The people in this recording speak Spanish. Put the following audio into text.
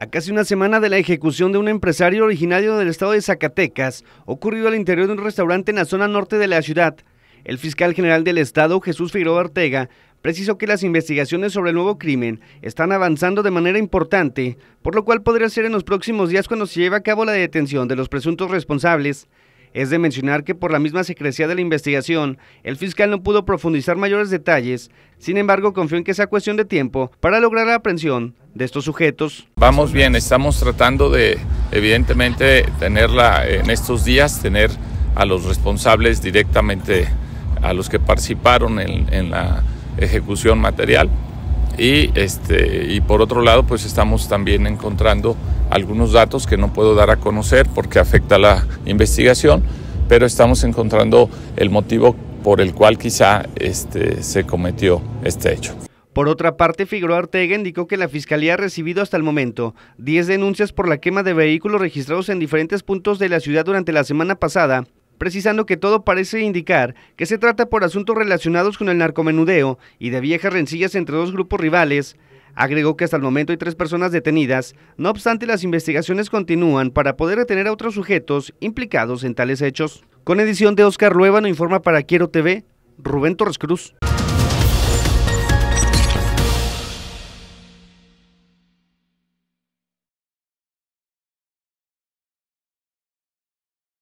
A casi una semana de la ejecución de un empresario originario del estado de Zacatecas, ocurrido al interior de un restaurante en la zona norte de la ciudad, el fiscal general del estado, Jesús Figueroa Ortega, precisó que las investigaciones sobre el nuevo crimen están avanzando de manera importante, por lo cual podría ser en los próximos días cuando se lleve a cabo la detención de los presuntos responsables. Es de mencionar que por la misma secrecía de la investigación, el fiscal no pudo profundizar mayores detalles, sin embargo confío en que sea cuestión de tiempo para lograr la aprehensión de estos sujetos. Vamos bien, estamos tratando de evidentemente tenerla en estos días, tener a los responsables directamente, a los que participaron en, la ejecución material y, este, y por otro lado pues estamos también encontrando algunos datos que no puedo dar a conocer porque afecta la investigación, pero estamos encontrando el motivo por el cual quizá este, se cometió este hecho. Por otra parte, Figueroa Ortega indicó que la Fiscalía ha recibido hasta el momento 10 denuncias por la quema de vehículos registrados en diferentes puntos de la ciudad durante la semana pasada, precisando que todo parece indicar que se trata por asuntos relacionados con el narcomenudeo y de viejas rencillas entre dos grupos rivales, Agregó que hasta el momento hay tres personas detenidas, no obstante las investigaciones continúan para poder detener a otros sujetos implicados en tales hechos. Con edición de Oscar Luevano informa para Quiero TV, Rubén Torres Cruz.